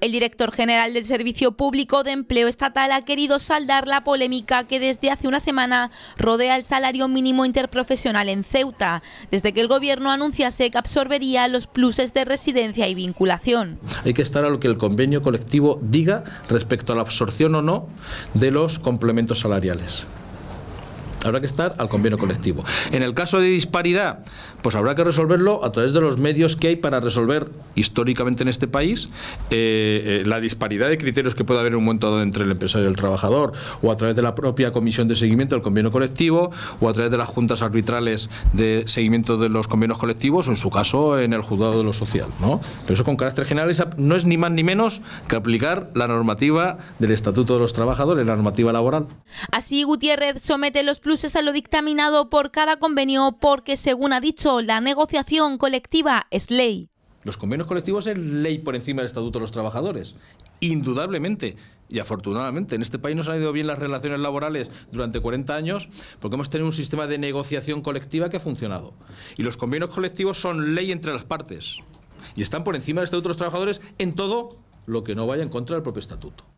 El director general del Servicio Público de Empleo Estatal ha querido saldar la polémica que desde hace una semana rodea el salario mínimo interprofesional en Ceuta, desde que el gobierno anunciase que absorbería los pluses de residencia y vinculación. Hay que estar a lo que el convenio colectivo diga respecto a la absorción o no de los complementos salariales habrá que estar al convenio colectivo. En el caso de disparidad, pues habrá que resolverlo a través de los medios que hay para resolver históricamente en este país eh, eh, la disparidad de criterios que puede haber en un momento dado entre el empresario y el trabajador, o a través de la propia comisión de seguimiento del convenio colectivo, o a través de las juntas arbitrales de seguimiento de los convenios colectivos, o en su caso en el juzgado de lo social. ¿no? Pero eso con carácter general no es ni más ni menos que aplicar la normativa del Estatuto de los Trabajadores, la normativa laboral. Así Gutiérrez somete los incluso a lo dictaminado por cada convenio porque, según ha dicho, la negociación colectiva es ley. Los convenios colectivos es ley por encima del Estatuto de los Trabajadores. Indudablemente. Y afortunadamente, en este país nos han ido bien las relaciones laborales durante 40 años porque hemos tenido un sistema de negociación colectiva que ha funcionado. Y los convenios colectivos son ley entre las partes. Y están por encima del Estatuto de los Trabajadores en todo lo que no vaya en contra del propio Estatuto.